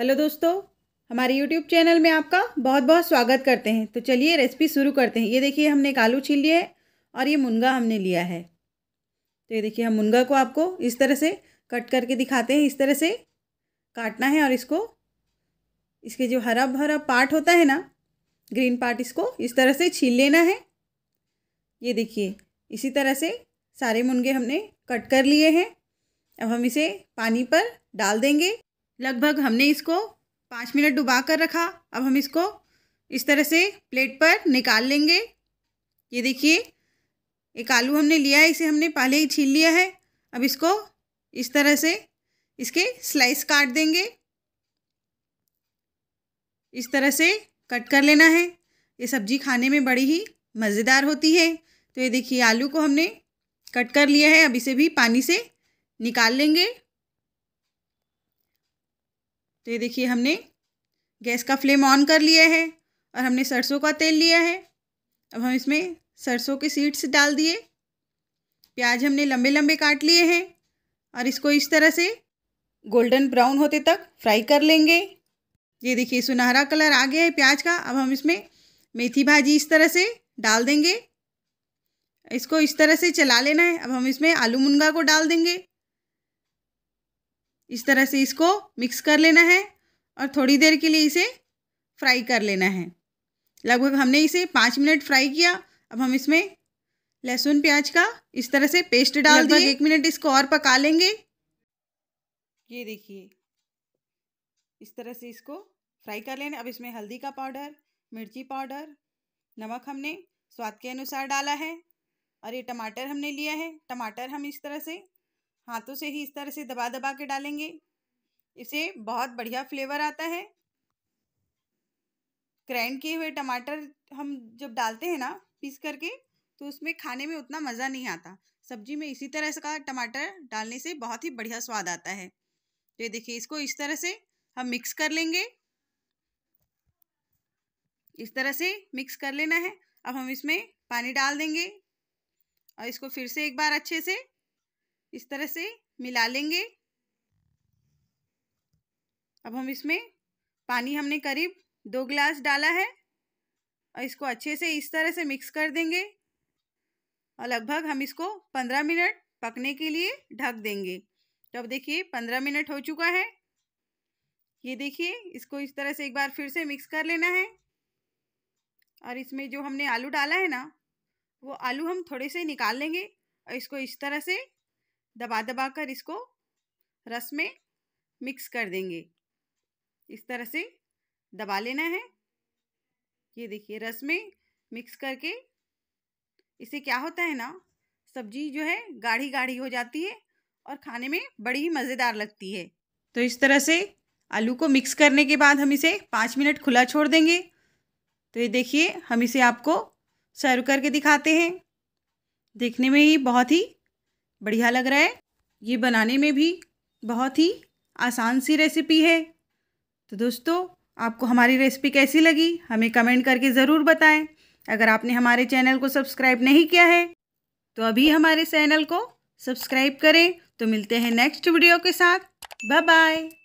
hello दोस्तों हमारे YouTube channel में आपका बहुत बहुत स्वागत करते हैं तो चलिए रेसिपी शुरू करते हैं ये देखिए हमने एक आलू छील लिया है और ये मुनगा हमने लिया है तो ये देखिए हम मुनगा को आपको इस तरह से कट करके दिखाते हैं इस तरह से काटना है और इसको इसके जो हरा भरा पार्ट होता है ना ग्रीन पार्ट इसको इस तरह से छील लेना है ये देखिए इसी तरह से सारे मुनगे हमने कट कर लिए हैं अब हम इसे पानी पर डाल देंगे लगभग हमने इसको पाँच मिनट डुबा कर रखा अब हम इसको इस तरह से प्लेट पर निकाल लेंगे ये देखिए एक आलू हमने लिया है इसे हमने पहले ही छील लिया है अब इसको इस तरह से इसके स्लाइस काट देंगे इस तरह से कट कर लेना है ये सब्जी खाने में बड़ी ही मज़ेदार होती है तो ये देखिए आलू को हमने कट कर लिया है अब इसे भी पानी से निकाल लेंगे तो ये देखिए हमने गैस का फ्लेम ऑन कर लिया है और हमने सरसों का तेल लिया है अब हम इसमें सरसों के सीड्स डाल दिए प्याज हमने लंबे लंबे काट लिए हैं और इसको इस तरह से गोल्डन ब्राउन होते तक फ्राई कर लेंगे ये देखिए सुनहरा कलर आ गया है प्याज का अब हम इसमें मेथी भाजी इस तरह से डाल देंगे इसको इस तरह से चला लेना है अब हम इसमें आलू मुनगा को डाल देंगे इस तरह से इसको मिक्स कर लेना है और थोड़ी देर के लिए इसे फ्राई कर लेना है लगभग हमने इसे पाँच मिनट फ्राई किया अब हम इसमें लहसुन प्याज का इस तरह से पेस्ट डाल दिए एक मिनट इसको और पका लेंगे ये देखिए इस तरह से इसको फ्राई कर लेना अब इसमें हल्दी का पाउडर मिर्ची पाउडर नमक हमने स्वाद के अनुसार डाला है और ये टमाटर हमने लिया है टमाटर हम इस तरह से हाथों से ही इस तरह से दबा दबा के डालेंगे इसे बहुत बढ़िया फ्लेवर आता है ग्राइंड किए हुए टमाटर हम जब डालते हैं ना पीस करके तो उसमें खाने में उतना मज़ा नहीं आता सब्जी में इसी तरह का टमाटर डालने से बहुत ही बढ़िया स्वाद आता है तो ये देखिए इसको इस तरह से हम मिक्स कर लेंगे इस तरह से मिक्स कर लेना है अब हम इसमें पानी डाल देंगे और इसको फिर से एक बार अच्छे से इस तरह से मिला लेंगे अब हम इसमें पानी हमने करीब दो गिलास डाला है और इसको अच्छे से इस तरह से मिक्स कर देंगे और लगभग हम इसको पंद्रह मिनट पकने के लिए ढक देंगे तो अब देखिए पंद्रह मिनट हो चुका है ये देखिए इसको इस तरह से एक बार फिर से मिक्स कर लेना है और इसमें जो हमने आलू डाला है ना वो आलू हम थोड़े से निकाल लेंगे और इसको इस तरह से दबा दबा कर इसको रस में मिक्स कर देंगे इस तरह से दबा लेना है ये देखिए रस में मिक्स करके इसे क्या होता है ना सब्जी जो है गाढ़ी गाढ़ी हो जाती है और खाने में बड़ी ही मज़ेदार लगती है तो इस तरह से आलू को मिक्स करने के बाद हम इसे पाँच मिनट खुला छोड़ देंगे तो ये देखिए हम इसे आपको सर्व करके दिखाते हैं देखने में ही बहुत ही बढ़िया लग रहा है ये बनाने में भी बहुत ही आसान सी रेसिपी है तो दोस्तों आपको हमारी रेसिपी कैसी लगी हमें कमेंट करके ज़रूर बताएं अगर आपने हमारे चैनल को सब्सक्राइब नहीं किया है तो अभी हमारे चैनल को सब्सक्राइब करें तो मिलते हैं नेक्स्ट वीडियो के साथ बाय बाय